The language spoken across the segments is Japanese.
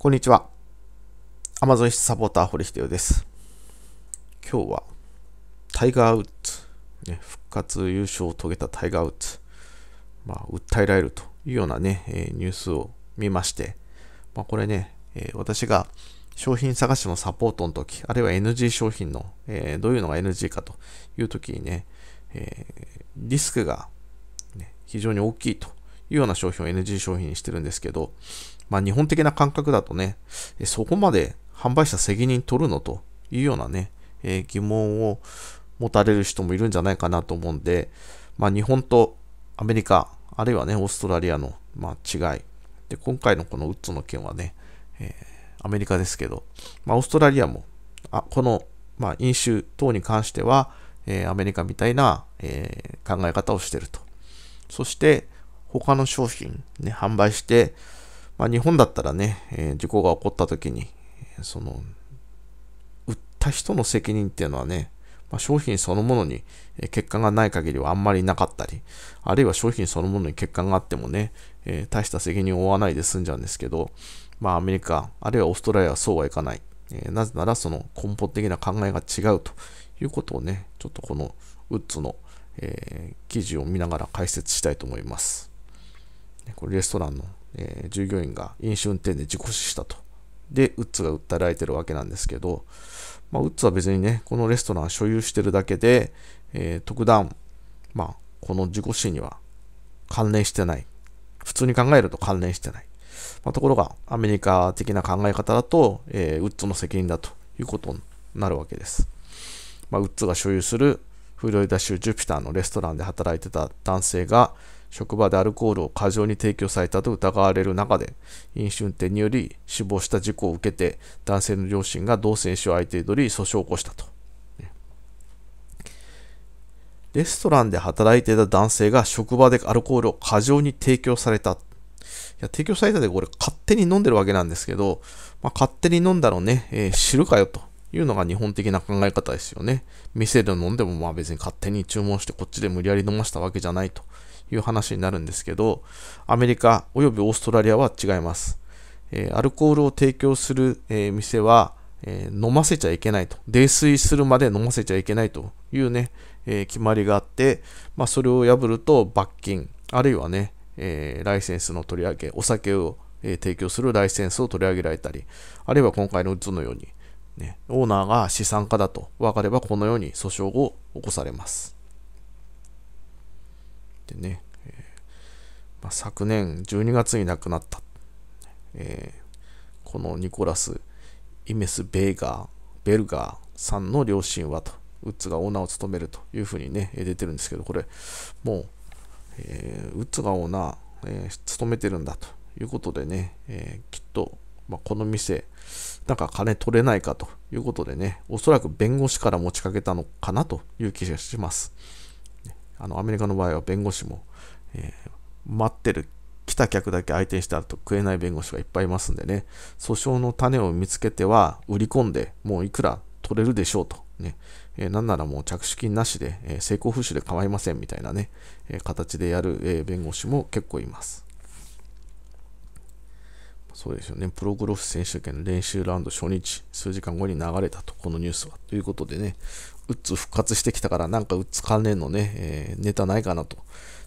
こんにちは。Amazon サポーター、堀秀夫です。今日は、タイガー・ウッズ、ね、復活優勝を遂げたタイガー・ウッズ、まあ、訴えられるというようなね、えー、ニュースを見まして、まあ、これね、えー、私が商品探しのサポートの時、あるいは NG 商品の、えー、どういうのが NG かという時にね、えリスクが、ね、非常に大きいというような商品を NG 商品にしてるんですけど、まあ日本的な感覚だとね、そこまで販売者責任取るのというようなね、えー、疑問を持たれる人もいるんじゃないかなと思うんで、まあ日本とアメリカ、あるいはね、オーストラリアの、まあ、違い。で、今回のこのウッズの件はね、えー、アメリカですけど、まあオーストラリアも、あこの、まあ飲酒等に関しては、えー、アメリカみたいな、え考え方をしてると。そして、他の商品、ね、販売して、まあ、日本だったらね、えー、事故が起こった時に、その、売った人の責任っていうのはね、まあ、商品そのものに欠陥がない限りはあんまりなかったり、あるいは商品そのものに欠陥があってもね、えー、大した責任を負わないで済んじゃうんですけど、まあアメリカ、あるいはオーストラリアはそうはいかない。えー、なぜならその根本的な考えが違うということをね、ちょっとこのウッズの、えー、記事を見ながら解説したいと思います。これレストランの、えー、従業員が飲酒運転で事故死したと。で、ウッズが訴えられてるわけなんですけど、まあ、ウッズは別にね、このレストラン所有してるだけで、えー、特段、まあ、この事故死には関連してない。普通に考えると関連してない。まあ、ところが、アメリカ的な考え方だと、えー、ウッズの責任だということになるわけです。まあ、ウッズが所有するフロリダ州ジュピターのレストランで働いてた男性が、職場でアルコールを過剰に提供されたと疑われる中で、飲酒運転により死亡した事故を受けて、男性の両親が同選手を相手取り訴訟を起こしたと。レストランで働いていた男性が職場でアルコールを過剰に提供された。いや、提供されたでこれ勝手に飲んでるわけなんですけど、まあ、勝手に飲んだのね、えー、知るかよというのが日本的な考え方ですよね。店で飲んでもまあ別に勝手に注文してこっちで無理やり飲ましたわけじゃないという話になるんですけど、アメリカおよびオーストラリアは違います。えー、アルコールを提供する、えー、店は、えー、飲ませちゃいけないと。泥酔するまで飲ませちゃいけないというね、え決まりがあって、まあ、それを破ると罰金、あるいはね、えライセンスの取り上げ、お酒を、え提供するライセンスを取り上げられたり、あるいは今回のうつのように、ね、オーナーが資産家だと分かればこのように訴訟を起こされます。ってね、えー、まあ、昨年12月に亡くなった、えー、このニコラス・イメス・ベーガー、ベルガーさんの両親はと、ウッズがオーナーを務めるというふうにね、出てるんですけど、これ、もう、えー、ウッズがオーナー、えー、務めてるんだということでね、えー、きっと、まあ、この店、なんか金取れないかということでね、おそらく弁護士から持ちかけたのかなという気がします。あのアメリカの場合は弁護士も、えー、待ってる来た客だけ相手にしたと食えない弁護士がいっぱいいますんでね、訴訟の種を見つけては売り込んで、もういくら取れるでしょうと、ね、えー、なんならもう着手金なしで、えー、成功風習で構いませんみたいなね、えー、形でやる、え弁護士も結構います。そうですよね、プロゴルフ選手権の練習ラウンド初日、数時間後に流れたと、このニュースは。ということでね、ウッズ復活してきたから、なんかウッズ関連のね、えー、ネタないかなと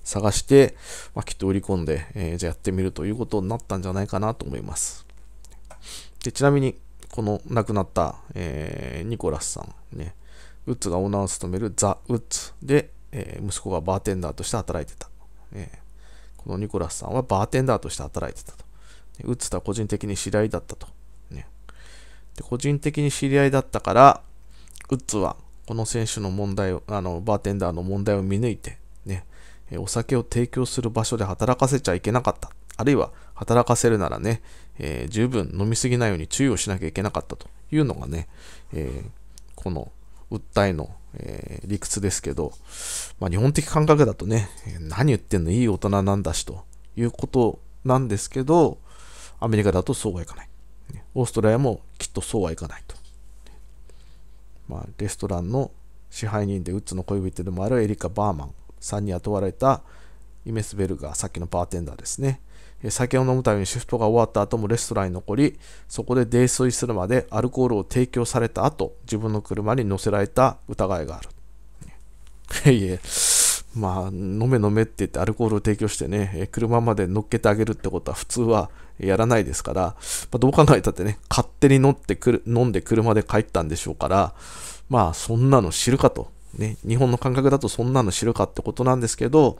探して、まあ、きっと売り込んで、えー、じゃあやってみるということになったんじゃないかなと思います。でちなみに、この亡くなった、えー、ニコラスさん、ね、ウッズがオーナーを務めるザ・ウッズで、え息子がバーテンダーとして働いてた、えこのニコラスさんはバーテンダーとして働いてたと。打つとは個人的に知り合いだったと。ね、で個人的に知り合いだったから、ウッズはこの選手の問題を、あのバーテンダーの問題を見抜いて、ね、お酒を提供する場所で働かせちゃいけなかった。あるいは働かせるならね、えー、十分飲みすぎないように注意をしなきゃいけなかったというのがね、えー、この訴えの、えー、理屈ですけど、まあ、日本的感覚だとね、何言ってんのいい大人なんだしということなんですけど、アメリカだとそうはいかない。オーストラリアもきっとそうはいかないと。まあ、レストランの支配人でウッズの恋人でもあるエリカ・バーマンさんに雇われたイメス・ベルガー、さっきのバーテンダーですね。酒を飲むためにシフトが終わった後もレストランに残り、そこで泥酔するまでアルコールを提供された後、自分の車に乗せられた疑いがある。いえ、まあ、飲め飲めって言ってアルコールを提供してね、車まで乗っけてあげるってことは普通はやらないですから、まあ、どう考えたってね、勝手に乗ってくる飲んで車で帰ったんでしょうから、まあ、そんなの知るかと。ね、日本の感覚だとそんなの知るかってことなんですけど、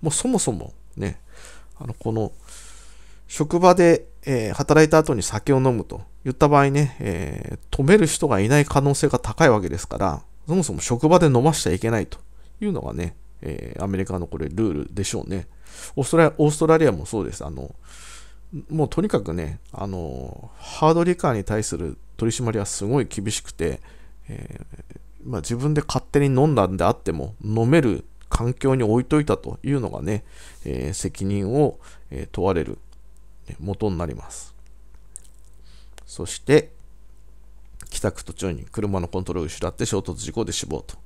もうそもそもね、あの、この、職場で、えー、働いた後に酒を飲むと言った場合ね、えー、止める人がいない可能性が高いわけですから、そもそも職場で飲ましちゃいけないというのがね、えー、アメリカのこれルールでしょうね。オーストラオーストラリアもそうです。あのもうとにかくね、あのハードリカーに対する取り締まりはすごい厳しくて、えー、まあ、自分で勝手に飲んだんであっても飲める環境に置いといたというのがね、えー、責任を、え問われる元になります。そして、帰宅途中に車のコントロールを失って衝突事故で死亡と。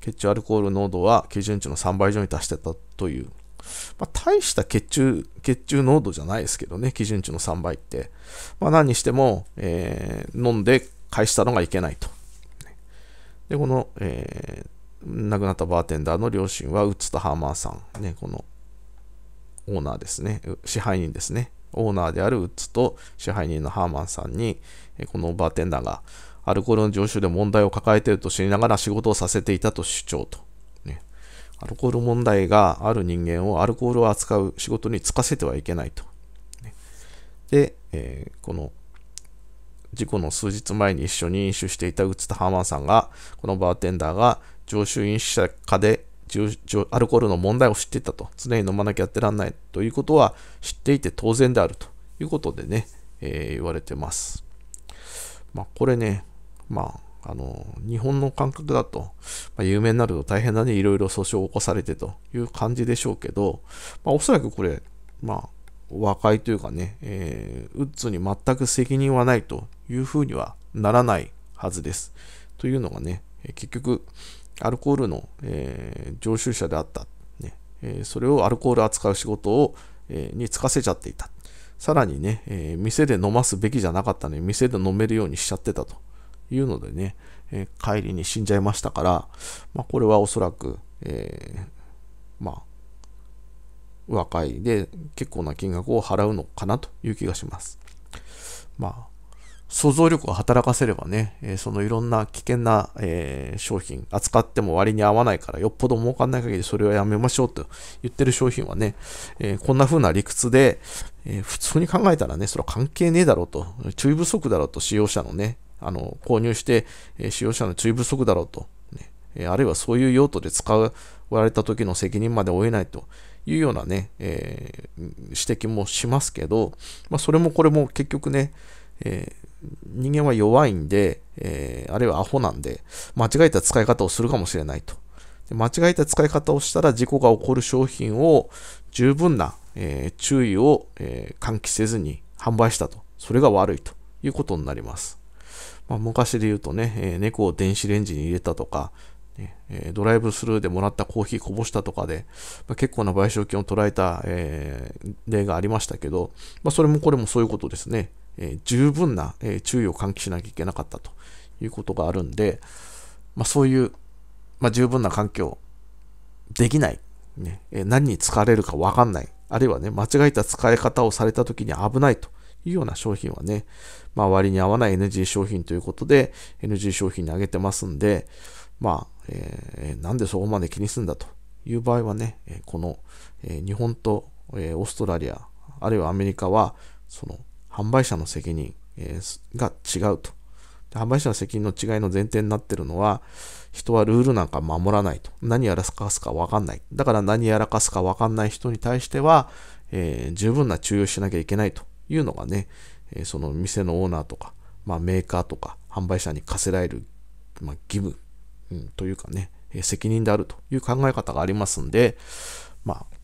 血中アルコール濃度は基準値の3倍以上に達してたという、まあ、大した血中血中濃度じゃないですけどね、基準値の3倍って、まあ、何にしても、えー、飲んで返したのがいけないと。で、この、えー、亡くなったバーテンダーの両親は、ウッツとハーマーさん、ね、このオーナーですね、支配人ですね、オーナーであるウッズと支配人のハーマンさんに、このバーテンダーが、アルコールの常習で問題を抱えていると知りながら仕事をさせていたと主張と。ね、アルコール問題がある人間をアルコールを扱う仕事に就かせてはいけないと。ね、で、えー、この事故の数日前に一緒に飲酒していたウッズタハーマンさんが、このバーテンダーが常習飲酒者家でアルコールの問題を知っていたと、常に飲まなきゃやってらんないということは知っていて当然であるということでね、えー、言われてます。まあ、これね、まあ、あの、日本の感覚だと、まあ、有名になると大変だね、いろいろ訴訟を起こされてという感じでしょうけど、まあ、おそらくこれ、まあ、和解というかね、えー、ウッズに全く責任はないというふうにはならないはずです。というのがね、結局、アルコールの、えー、常習者であった、ねえー、それをアルコール扱う仕事を、えー、に就かせちゃっていた。さらにね、えー、店で飲ますべきじゃなかったのに、店で飲めるようにしちゃってたというのでね、えー、帰りに死んじゃいましたから、まあ、これはおそらく、えー、まあ、和解で結構な金額を払うのかなという気がします。まあ、想像力を働かせればね、えそのいろんな危険な、え商品扱っても割に合わないからよっぽど儲かんない限りそれはやめましょうと言ってる商品はね、えこんな風な理屈で、え普通に考えたらね、それは関係ねえだろうと、注意不足だろうと使用者のね、あの、購入して、え使用者の注意不足だろうと、ね、えあるいはそういう用途で使われた時の責任まで負えないというようなね、え指摘もしますけど、まあそれもこれも結局ね、えー人間は弱いんで、えー、あるいはアホなんで、間違えた使い方をするかもしれないと。間違えた使い方をしたら事故が起こる商品を十分な、えー、注意を、えー、喚起せずに販売したと。それが悪いということになります。まあ、昔で言うとね、えー、猫を電子レンジに入れたとか、えドライブスルーでもらったコーヒーこぼしたとかで、まあ、結構な賠償金を捉えた、え例がありましたけど、まあ、それもこれもそういうことですね。え十分な、え注意を喚起しなきゃいけなかったということがあるんで、まあ、そういう、まあ、十分な環境できない、ねえ何に使われるか分かんない、あるいはね、間違えた使い方をされた時に危ないというような商品はね、まあ、割に合わない NG 商品ということで、NG 商品に挙げてますんで、まあ、えー、なんでそこまで気にすんだという場合はね、この、え日本と、えオーストラリア、あるいはアメリカは、その、販売者の責任、えが違うと販売者の責任の違いの前提になってるのは、人はルールなんか守らないと。何やらかすかわかんない。だから何やらかすかわかんない人に対しては、えー、十分な注意をしなきゃいけないというのがね、えー、その店のオーナーとか、まあ、メーカーとか販売者に課せられる、まあ、義務、うん、というかね、え責任であるという考え方がありますんで、まあ、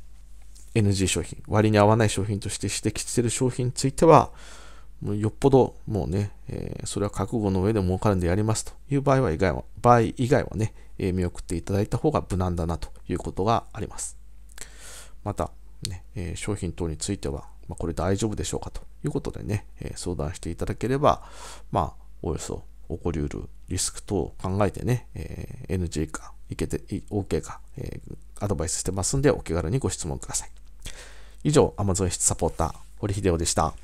NG 商品、割に合わない商品として指摘している商品については、よっぽどもうね、えー、それは覚悟の上で儲かるんでやりますという場合は以外は場合以外はね、えー、見送っていただいた方が無難だなということがあります。また、ねえー、商品等については、まあ、これ大丈夫でしょうかということでね、え相談していただければ、まあ、およそ起こりうるリスク等を考えてね、え NG か、いけて、OK か、えアドバイスしてますんで、お気軽にご質問ください。以上、アマゾンサポーター、堀秀夫でした。